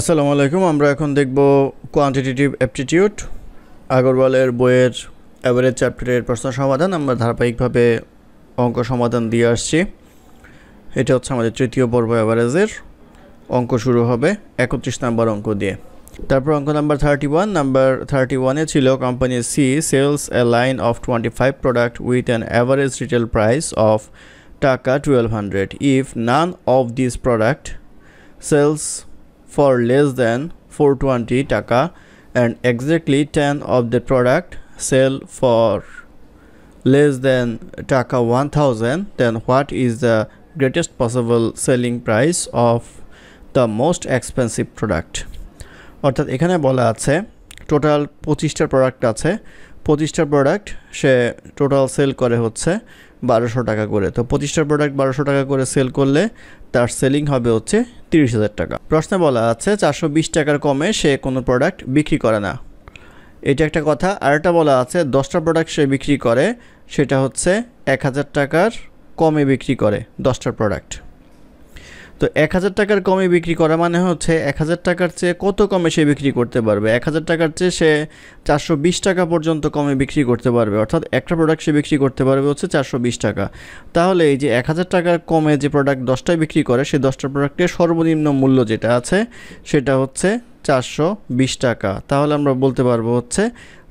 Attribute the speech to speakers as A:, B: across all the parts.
A: আসসালামু আলাইকুম আমরা এখন দেখব কোয়ান্টিটেটিভ অ্যাপটিটিউড আগরওয়ালের বইয়ের অ্যাভারেজ চ্যাপ্টারের প্রশ্ন সমাধান আমরা ধারাবাহিকভাবে অঙ্ক সমাধান দিয়ে আসছি এটা হচ্ছে আমাদের তৃতীয় পর্ব অ্যাভারেজের অঙ্ক শুরু হবে একত্রিশ নাম্বার অঙ্ক দিয়ে তারপর অঙ্ক number thirty one number thirty ওয়ানে ছিল company C sells a line of twenty five product with an average retail price of টাকা twelve hundred if none of this product sells for less than 420 taka and exactly 10 of the product sell for less than taka 1000 then what is the greatest possible selling price of the most expensive product অর্থাৎ এখানে বলা আছে total পঁচিশটা product আছে পঁচিশটা product সে total sell করে হচ্ছে বারোশো টাকা করে তো পঁচিশটা প্রোডাক্ট বারোশো টাকা করে সেল করলে তার সেলিং হবে হচ্ছে তিরিশ হাজার টাকা প্রশ্নে বলা আছে চারশো বিশ টাকার কমে সে কোনো প্রোডাক্ট বিক্রি করে না এটা একটা কথা আরেকটা বলা আছে দশটা প্রোডাক্ট সে বিক্রি করে সেটা হচ্ছে এক হাজার টাকার কমে বিক্রি করে দশটা প্রোডাক্ট তো এক হাজার টাকার কমে বিক্রি করা মানে হচ্ছে এক হাজার টাকার চেয়ে কত কমে সে বিক্রি করতে পারবে এক হাজার টাকার চেয়ে সে চারশো বিশ টাকা পর্যন্ত কমে বিক্রি করতে পারবে অর্থাৎ একটা প্রোডাক্ট সে বিক্রি করতে পারবে হচ্ছে চারশো বিশ টাকা তাহলে এই যে এক হাজার টাকার কমে যে প্রোডাক্ট দশটায় বিক্রি করে সেই দশটা প্রোডাক্টের সর্বনিম্ন মূল্য যেটা আছে সেটা হচ্ছে চারশো বিশ টাকা তাহলে আমরা বলতে পারবো হচ্ছে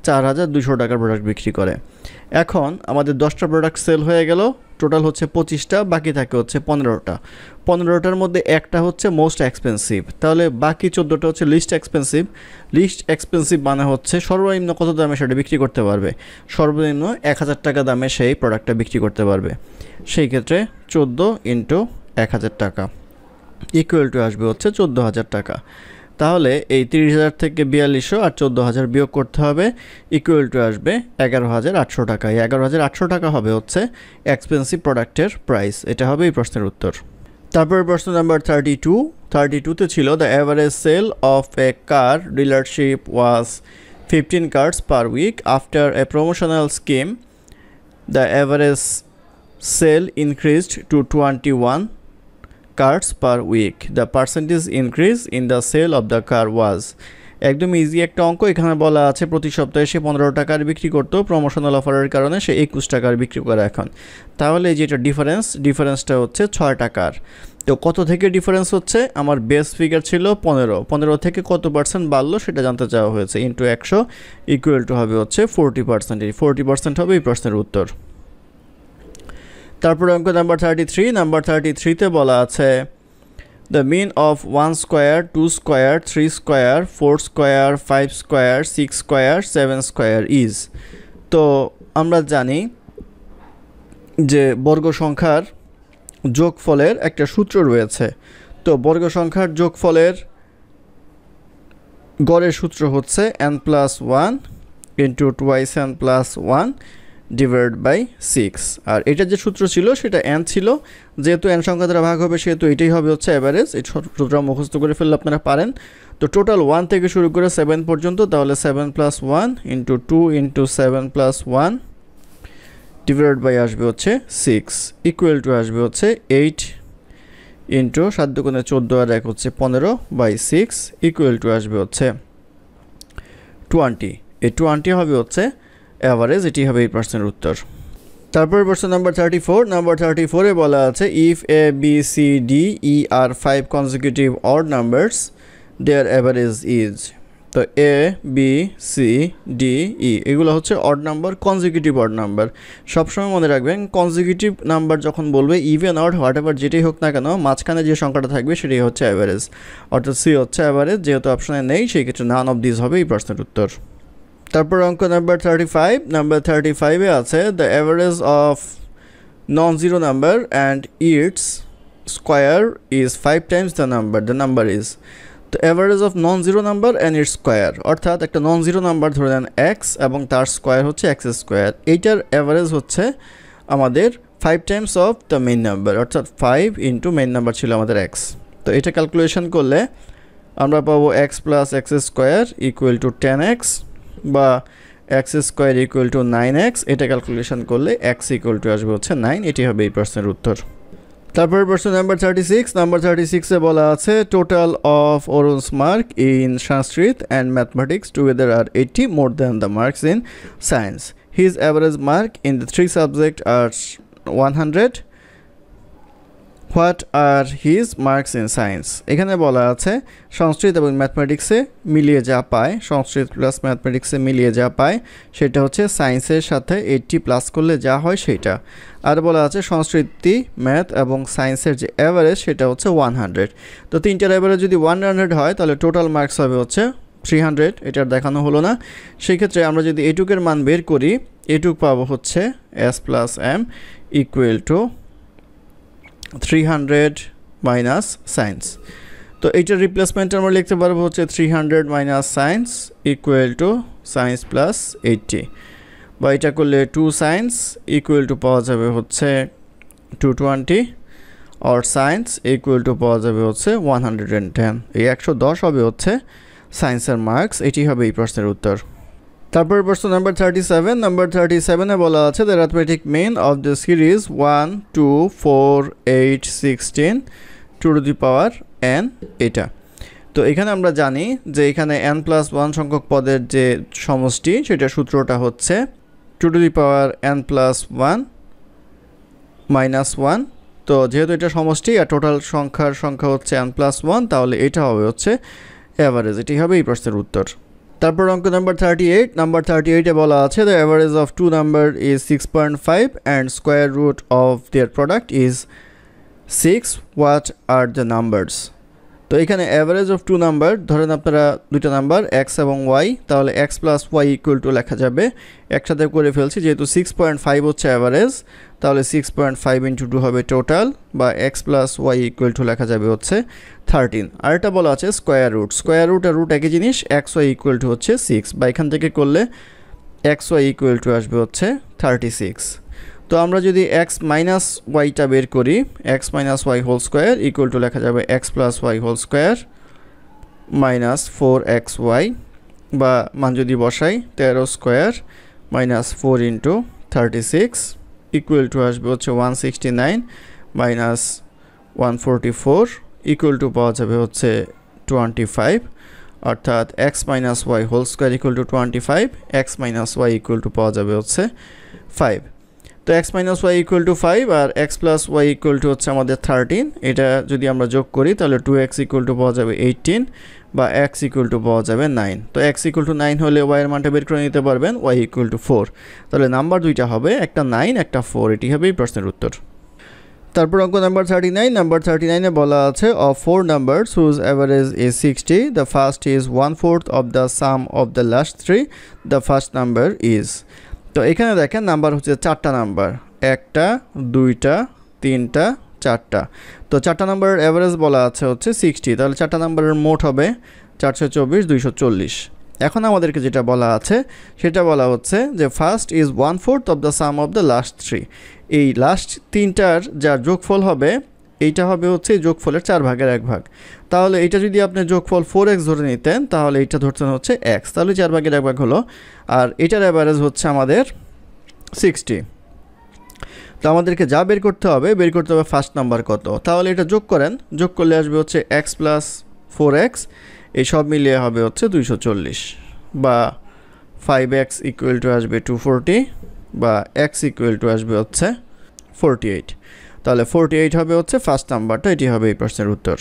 A: চার হাজার দুশো টাকার প্রোডাক্ট বিক্রি করে এখন আমাদের দশটা প্রোডাক্ট সেল হয়ে গেল টোটাল হচ্ছে পঁচিশটা বাকি থাকে হচ্ছে পনেরোটা পনেরোটার মধ্যে একটা হচ্ছে মোস্ট এক্সপেন্সিভ তাহলে বাকি চোদ্দোটা হচ্ছে লিস্ট এক্সপেন্সিভ লিস্ট এক্সপেন্সিভ মানে হচ্ছে সর্বনিম্ন কত দামে সেটা বিক্রি করতে পারবে সর্বনিম্ন এক হাজার টাকা দামে সেই প্রোডাক্টটা বিক্রি করতে পারবে সেই ক্ষেত্রে চোদ্দো ইন্টু এক হাজার টাকা ইকুয়াল টু আসবে হচ্ছে চোদ্দো হাজার টাকা তাহলে এই তিরিশ হাজার থেকে বিয়াল্লিশশো আর চোদ্দো হাজার বিয়োগ করতে হবে ইকুয়াল টু আসবে এগারো হাজার আটশো টাকা এই এগারো হাজার আটশো টাকা হবে হচ্ছে এক্সপেন্সিভ প্রোডাক্টের প্রাইস এটা হবে এই প্রশ্নের উত্তর তারপর প্রশ্ন নাম্বার থার্টি টু থার্টি টুতে ছিল the average sale of a car dealership was fifteen cars per week after a promotional scheme the average sale increased to twenty one cars per week. The percentage increase in the sale of the car was একদম easy একটা অঙ্ক এখানে বলা আছে প্রতি সপ্তাহে সে পনেরো টাকার বিক্রি করতো প্রমোশনাল অফারের কারণে সে একুশ টাকার বিক্রি করে এখন তাহলে যেটা ডিফারেন্স ডিফারেন্সটা হচ্ছে ছয় টাকার তো কত থেকে ডিফারেন্স হচ্ছে আমার বেস ফিগার ছিল পনেরো পনেরো থেকে কত পার্সেন্ট বাড়লো সেটা জানতে চাওয়া হয়েছে ইন্টু একশো ইকুয়াল টু হবে হচ্ছে ফোরটি পার্সেন্ট এই ফোরটি পার্সেন্ট হবে এই প্রশ্নের উত্তর তারপর অঙ্ক number thirty three number thirty থ্রিতে বলা আছে the mean of one square two square three square four square five square six square seven square is তো আমরা জানি যে বর্গ সংখ্যার যোগফলের একটা সূত্র রয়েছে তো বর্গ সংখ্যার যোগফলের গড়ের সূত্র হচ্ছে n plus one into twice n plus one divide by six আর এটার যে সূত্র ছিল সেটা অ্যান ছিল যেহেতু অ্যান সংখ্যা দ্বারা ভাগ হবে সেহেতু এটাই হবে হচ্ছে অ্যাভারেজ এই সূত্রটা মুখস্থ করে ফেললে আপনারা পারেন তো টোটাল ওয়ান থেকে শুরু করে সেভেন পর্যন্ত তাহলে seven plus one into two into seven plus one divide by আসবে হচ্ছে সিক্স ইকুয়াল টু আসবে হচ্ছে এইট ইন্টু সাত দোকানে চোদ্দো আর এক হচ্ছে পনেরো বাই সিক্স ইকুয়াল টু আসবে হচ্ছে টোয়েন্টি এই টোয়েন্টি হবে হচ্ছে অ্যাভারেজ এটি হবে এই প্রশ্নের উত্তর তারপর প্রশ্ন number thirty four number thirty ফোরে বলা আছে if A B C D E are five consecutive odd numbers their average is তো A B C D E এগুলো হচ্ছে odd number consecutive odd number সবসময় মনে রাখবেন কনজিকিউটিভ নাম্বার যখন বলবে ইভেন অড হোয়াট এভার যেটাই হোক না কেন মাঝখানে যে সংখ্যাটা থাকবে সেটাই হচ্ছে অ্যাভারেজ অর্থাৎ সি হচ্ছে অ্যাভারেজ যেহেতু অপশানে নেই সেই ক্ষেত্রে নান অফ দিস হবে এই প্রশ্নের উত্তর তারপর অঙ্ক number thirty five number thirty ফাইভে আছে the average of non zero number and its square is five times the number the number is তো average of non zero number and it square অর্থাৎ একটা নন জিরো নাম্বার ধরে নেন x এবং তার square হচ্ছে এক্স স্কোয়ার এইটার average হচ্ছে আমাদের five times of the main number অর্থাৎ ফাইভ ইন্টু মেইন নাম্বার ছিল আমাদের এক্স তো এটা ক্যালকুলেশন করলে আমরা পাবো x plus x square equal to ten x বা x square equal to nine x এটা ক্যালকুলেশন করলে এক্স ইকুয়াল টু আসবে হচ্ছে নাইন এটি হবে এই প্রশ্নের উত্তর তারপর প্রশ্ন number thirty six number thirty সিক্সে বলা আছে total of Arun's mark in Sanskrit and mathematics together are eighty more than the marks in science his average mark in the three subject are one hundred what are his marks in science এখানে বলা আছে সংস্কৃত এবং ম্যাথমেটিক্সে মিলিয়ে যা পায় সংস্কৃত plus ম্যাথমেটিক্সে মিলিয়ে যা পায় সেটা হচ্ছে সায়েন্সের সাথে এইটটি প্লাস করলে যা হয় সেটা আর বলা আছে সংস্কৃতি ম্যাথ এবং সায়েন্সের যে অ্যাভারেজ সেটা হচ্ছে ওয়ান হান্ড্রেড তো তিনটার অ্যাভারেজ যদি ওয়ান হান্ড্রেড হয় তাহলে টোটাল মার্কস হবে হচ্ছে থ্রি হান্ড্রেড এটার দেখানো হলো না সেক্ষেত্রে আমরা যদি এটুকের মান বের করি এটুক পাবো হচ্ছে S plus M equal to three hundred minus science তো এইটার রিপ্লেসমেন্ট আমরা লিখতে পারবো হচ্ছে three hundred minus science equal to science plus eighty বা এটা করলে টু সায়েন্স ইকুয়াল টু পাওয়া যাবে হচ্ছে টু টোয়েন্টি আর সায়েন্স ইকুয়াল টু পাওয়া যাবে হচ্ছে ওয়ান হান্ড্রেড টেন এই একশো দশ হবে হচ্ছে সায়েন্সের মার্কস এটি হবে এই প্রশ্নের উত্তর তারপর প্রশ্ন number thirty seven number thirty সেভেনে বলা আছে the arithmetic mean of the series one two four eight sixteen to two the power n এটা তো এখানে আমরা জানি যে এখানে এন প্লাস ওয়ান সংখ্যক পদের যে সমষ্টি সেটা সূত্রটা হচ্ছে two two the power n plus one minus one তো যেহেতু এটা সমষ্টি আর টোটাল সংখ্যার সংখ্যা হচ্ছে এন প্লাস ওয়ান তাহলে এটা হবে হচ্ছে অ্যাভারেজ এটি হবে এই প্রশ্নের উত্তর তারপর অঙ্ক number thirty eight number thirty এইটে বলা আছে the average of two number is six point five and square root of their product is six what are the numbers তো এখানে অ্যাভারেজ অফ টু নাম্বার ধরেন আপনারা দুইটা নাম্বার এক্স এবং y তাহলে x plus y equal to লেখা যাবে একসাথে করে ফেলছি যেহেতু সিক্স পয়েন্ট ফাইভ হচ্ছে অ্যাভারেজ তাহলে six point five into two হবে টোটাল বা x plus y equal to লেখা যাবে হচ্ছে থার্টিন আর এটা বলা আছে স্কোয়ার রুট স্কোয়ার রুট আর রুট একই জিনিস এক্স ওয়াই ইকুয়াল টু হচ্ছে সিক্স বা এখান থেকে করলে এক্স ওয়াই ইকুয়াল টু আসবে হচ্ছে থার্টি সিক্স তো আমরা যদি এক্স মাইনাস ওয়াইটা বের করি x minus y whole square equal to লেখা যাবে x plus y whole square minus four x y বা মান যদি বসাই তেরো square minus four into thirty six equal to আসবে হচ্ছে one sixty nine minus one forty four equal to পাওয়া যাবে হচ্ছে টোয়েন্টি ফাইভ অর্থাৎ x minus y whole square equal to twenty five x minus y equal to পাওয়া যাবে হচ্ছে five তো x minus y equal to five আর x plus y equal to হচ্ছে আমাদের থার্টিন এটা যদি আমরা যোগ করি তাহলে টু এক্স ইকুয়াল টু পাওয়া যাবে এইটিন বা এক্স ইকুয়াল টু পাওয়া যাবে নাইন তো এক্স ইকুয়াল টু নাইন হলে ওয়াইয়ের মানটা বের করে নিতে পারবেন ওয়াই ইকুয়াল টু ফোর তাহলে নাম্বার দুইটা হবে একটা নাইন একটা ফোর এটি হবে এই প্রশ্নের উত্তর তারপর অঙ্ক number thirty nine number thirty নাইনে বলা আছে of four number whose average is sixty the first is one fourth of the sum of the last three the first number is তো এখানে দেখেন নাম্বার হচ্ছে চারটা নাম্বার একটা দুইটা তিনটা চারটা তো চারটা নাম্বারের অ্যাভারেজ বলা আছে হচ্ছে সিক্সটি তাহলে চারটা নাম্বারের মোট হবে চারশো চব্বিশ দুইশো চল্লিশ এখন আমাদেরকে যেটা বলা আছে সেটা বলা হচ্ছে যে first is one fourth of the sum of the last three এই লাস্ট তিনটার যার যোগফল হবে এইটা হবে হচ্ছে যোগফলের চার ভাগের এক ভাগ তাহলে এটা যদি আপনি যোগফল ফোর এক্স ধরে নিতেন তাহলে এটা ধরতেন হচ্ছে এক্স তাহলে চার ভাগের এক ভাগ হলো আর এটার অ্যাভারেজ হচ্ছে আমাদের সিক্সটি তো আমাদেরকে যা বের করতে হবে বের করতে হবে ফার্স্ট নাম্বার কত তাহলে এটা যোগ করেন যোগ করলে আসবে হচ্ছে এক্স প্লাস ফোর এক্স এই সব মিলিয়ে হবে হচ্ছে দুইশো চল্লিশ বা ফাইভ এক্স ইকুয়াল টু আসবে টু ফোরটি বা এক্স ইকুয়াল টু আসবে হচ্ছে ফোরটি এইট তাহলে ফোরটি এইট হবে হচ্ছে ফার্স্ট নাম্বারটা এটি হবে এই প্রশ্নের উত্তর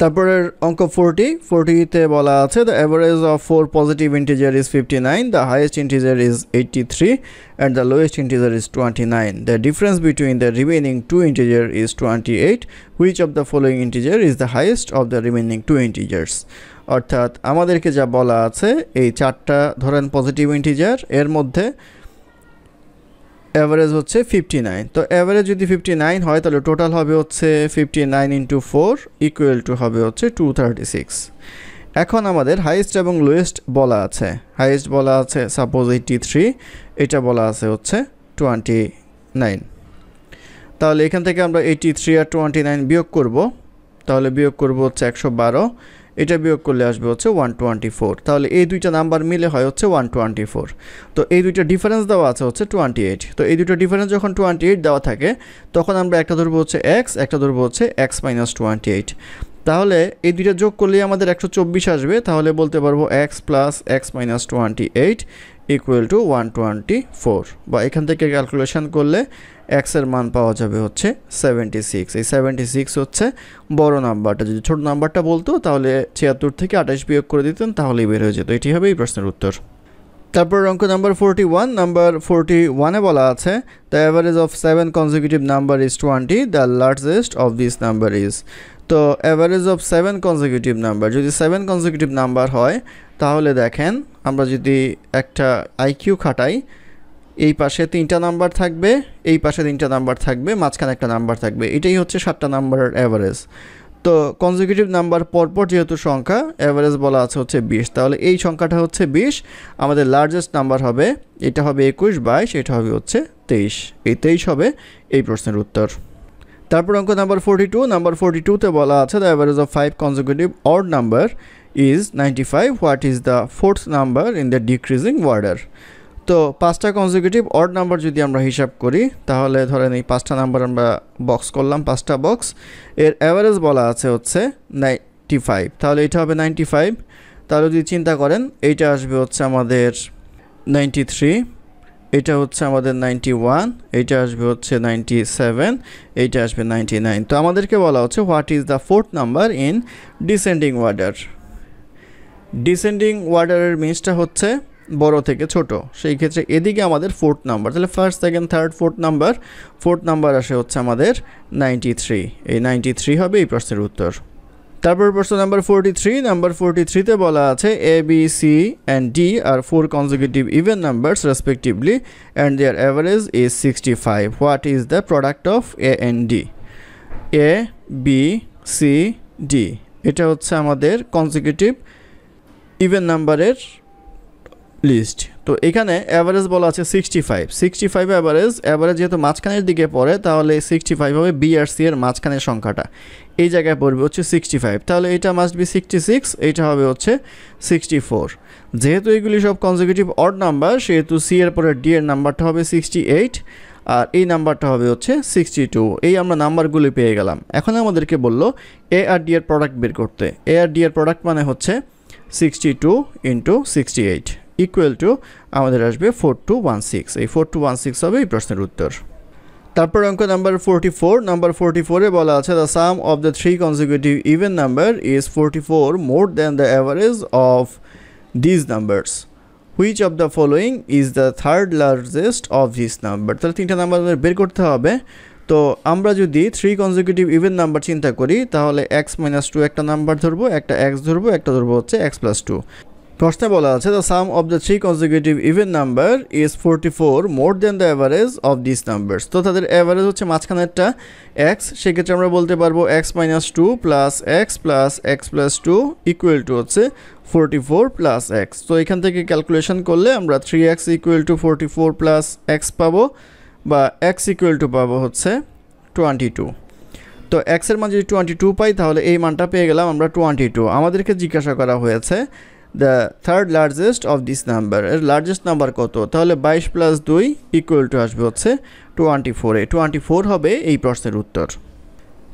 A: তারপরের অঙ্ক ফোরটি ফোরটিতে বলা আছে the average of four positive integer is fifty nine the highest integer is eighty three and the lowest integer is twenty nine the difference between the remaining two integer is twenty eight which of the following integer is the highest of the remaining two integers অর্থাৎ আমাদেরকে যা বলা আছে এই চারটা ধরেন positive integer এর মধ্যে অ্যাভারেজ হচ্ছে ফিফটি নাইন তো অ্যাভারেজ যদি ফিফটি নাইন হয় তাহলে টোটাল হবে হচ্ছে fifty nine into four equal to হবে হচ্ছে টু থার্টি সিক্স এখন আমাদের হাইয়েস্ট এবং লোয়েস্ট বলা আছে হাইয়েস্ট বলা আছে সাপোজ এইটি থ্রি এটা বলা আছে হচ্ছে টোয়েন্টি নাইন তাহলে এখান থেকে আমরা এইটি থ্রি আর টোয়েন্টি নাইন বিয়োগ করব তাহলে বিয়োগ করব হচ্ছে একশো বারো এটা বিয়োগ করলে আসবে হচ্ছে ওয়ান টোয়েন্টি ফোর তাহলে এই দুইটা নাম্বার মিলে হয় হচ্ছে ওয়ান টোয়েন্টি ফোর তো এই দুইটা ডিফারেন্স দেওয়া আছে হচ্ছে টোয়েন্টি এইট তো এই দুটো ডিফারেন্স যখন টোয়েন্টি এইট দেওয়া থাকে তখন আমরা একটা ধরবো হচ্ছে এক্স একটা ধরবো হচ্ছে এক্স মাইনাস টোয়েন্টি এইট তাহলে এই দুইটা যোগ করলেই আমাদের একশো চব্বিশ আসবে তাহলে বলতে পারবো x plus x minus twenty eight equal to one twenty four বা এখান থেকে ক্যালকুলেশন করলে এক্সের মান পাওয়া যাবে হচ্ছে সেভেন্টি সিক্স এই সেভেন্টি সিক্স হচ্ছে বড় নাম্বারটা যদি ছোট নাম্বারটা বলতো তাহলে ছিয়াত্তর থেকে আঠাশ বিয়োগ করে দিতেন তাহলেই বের হয়ে যেত এটি হবে এই প্রশ্নের উত্তর তারপর অঙ্ক number forty one number forty ওয়ানে বলা আছে the average of seven consecutive number is twenty the largest of this number is তো average of seven consecutive number যদি সেভেন কনজিকিউটিভ নাম্বার হয় তাহলে দেখেন আমরা যদি একটা আইকিউ খাটাই এই পাশে তিনটা নাম্বার থাকবে এই পাশে তিনটা নাম্বার থাকবে মাঝখানে একটা নাম্বার থাকবে এটাই হচ্ছে সাতটা নাম্বারের অ্যাভারেজ তো কনজিকিউটিভ নাম্বার পরপর যেহেতু সংখ্যা অ্যাভারেজ বলা আছে হচ্ছে বিশ তাহলে এই সংখ্যাটা হচ্ছে বিশ আমাদের লার্জেস্ট নাম্বার হবে এটা হবে একুশ বাইশ এটা হবে হচ্ছে তেইশ এই তেইশ হবে এই প্রশ্নের উত্তর তারপর অঙ্ক number forty two number forty টুতে বলা আছে the average of five consecutive odd number is ninety five what is the fourth number in the decreasing order তো পাঁচটা কনজিকিউটিভ অড নাম্বার যদি আমরা হিসাব করি তাহলে ধরেন এই পাঁচটা নাম্বার আমরা বক্স করলাম পাঁচটা বক্স এর অ্যাভারেজ বলা আছে হচ্ছে নাইনটি ফাইভ তাহলে এটা হবে নাইনটি ফাইভ তাহলে যদি চিন্তা করেন এইটা আসবে হচ্ছে আমাদের নাইনটি থ্রি এটা হচ্ছে আমাদের নাইনটি ওয়ান এইটা আসবে হচ্ছে নাইনটি সেভেন এইটা আসবে নাইনটি নাইন তো আমাদেরকে বলা হচ্ছে what is the fourth number in descending order descending ওয়ার্ডারের মিনসটা হচ্ছে বড় থেকে ছোট সেই ক্ষেত্রে এদিকে আমাদের ফোর্থ নাম্বার তাহলে first second third fourth number fourth number আসে হচ্ছে আমাদের নাইনটি থ্রি এই নাইনটি থ্রি হবে এই প্রশ্নের উত্তর তারপর প্রশ্ন number forty three number forty থ্রিতে বলা আছে A B C and D are four consecutive even numbers respectively and their average is sixty five what is the product of A and D A B C D এটা হচ্ছে আমাদের consecutive even নাম্বারের list তো এখানে average বলা আছে sixty five sixty five average average যেহেতু মাঝখানের দিকে পড়ে তাহলে সিক্সটি ফাইভ হবে বি আর সি এর মাঝখানের সংখ্যাটা এই জায়গায় পড়বে হচ্ছে সিক্সটি ফাইভ তাহলে এটা মাস্ট বি সিক্সটি সিক্স এইটা হবে হচ্ছে সিক্সটি ফোর যেহেতু এগুলি সব কনজিকিউটিভ অড নাম্বার সেহেতু সি এর পরে ডি এর নাম্বারটা হবে সিক্সটি এইট আর এই নাম্বারটা হবে হচ্ছে সিক্সটি টু এই আমরা নাম্বারগুলি পেয়ে গেলাম এখন আমাদেরকে বললো এ আর ডি এর প্রোডাক্ট বের করতে এ আর ডি এর প্রোডাক্ট মানে হচ্ছে sixty two into sixty eight equal to আমাদের আসবে ফোর টু ওয়ান সিক্স এই ফোর টু ওয়ান সিক্স হবে এই প্রশ্নের উত্তর তারপর অঙ্ক number forty four number forty ফোরে বলা আছে the sum of the three consecutive even number is forty four more than the average of these numbers which of the following is the third largest of this number তাহলে তিনটা number আমাদের বের করতে হবে তো আমরা যদি থ্রি কনজিকিউটিভ ইভেন নাম্বার চিন্তা করি তাহলে এক্স মাইনাস টু একটা নাম্বার ধরবো একটা এক্স ধরবো একটা ধরবো হচ্ছে এক্স প্লাস টু প্রশ্নে বলা আছে the sum of the three consecutive even number is forty four more then the average of this numbers তো তাদের অ্যাভারেজ হচ্ছে মাঝখানেরটা এক্স সেক্ষেত্রে আমরা বলতে পারবো x minus two plus x plus x plus two equal to হচ্ছে forty four plus x তো এখান থেকে ক্যালকুলেশন করলে আমরা three x equal to forty four plus x পাবো বা এক্স ইকুয়াল টু পাবো হচ্ছে টোয়েন্টি টু তো এক্সের মান যদি টোয়েন্টি টু পাই তাহলে এই মানটা পেয়ে গেলাম আমরা টোয়েন্টি টু আমাদেরকে জিজ্ঞাসা করা হয়েছে the third largest of this number এর লার্জেস্ট নাম্বার কত তাহলে বাইশ প্লাস দুই ইকুয়াল টু আসবে হচ্ছে টোয়েন্টি ফোরে টোয়েন্টি ফোর হবে এই প্রশ্নের উত্তর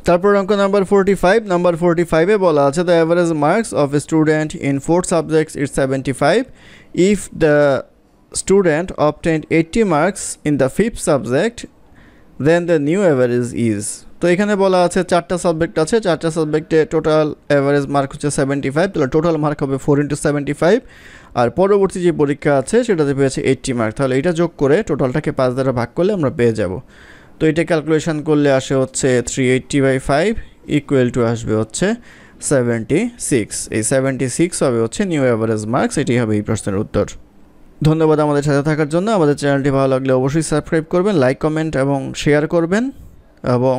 A: তারপর অঙ্ক number forty five number forty ফাইভে বলা আছে the average marks of student in four subjects it seventy five if the student obtained eighty marks in the fifth subject then the new average is তো এখানে বলা আছে চারটা subject আছে চারটা সাবজেক্টে টোটাল অ্যাভারেজ মার্ক হচ্ছে সেভেন্টি ফাইভ তাহলে টোটাল মার্ক হবে ফোর ইন্টু সেভেন্টি ফাইভ আর পরবর্তী যে পরীক্ষা আছে সেটাতে পেয়েছে এইটটি মার্ক তাহলে এটা যোগ করে টোটালটাকে পাঁচ দ্বারা ভাগ করলে আমরা পেয়ে যাব তো এটা ক্যালকুলেশন করলে আসে হচ্ছে three eighty by five equal to আসবে হচ্ছে সেভেন্টি সিক্স এই সেভেন্টি সিক্স হবে হচ্ছে নিউ অ্যাভারেজ মার্কস এটি হবে এই প্রশ্নের উত্তর ধন্যবাদ আমাদের সাথে থাকার জন্য আমাদের চ্যানেলটি ভালো লাগলে অবশ্যই সাবস্ক্রাইব করবেন লাইক কমেন্ট এবং শেয়ার করবেন এবং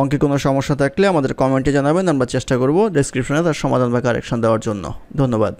A: অঙ্কে কোনো সমস্যা থাকলে আমাদের কমেন্টে জানাবেন আমরা চেষ্টা করব ডেসক্রিপশনে তার সমাধান বা কারেকশন দেওয়ার জন্য ধন্যবাদ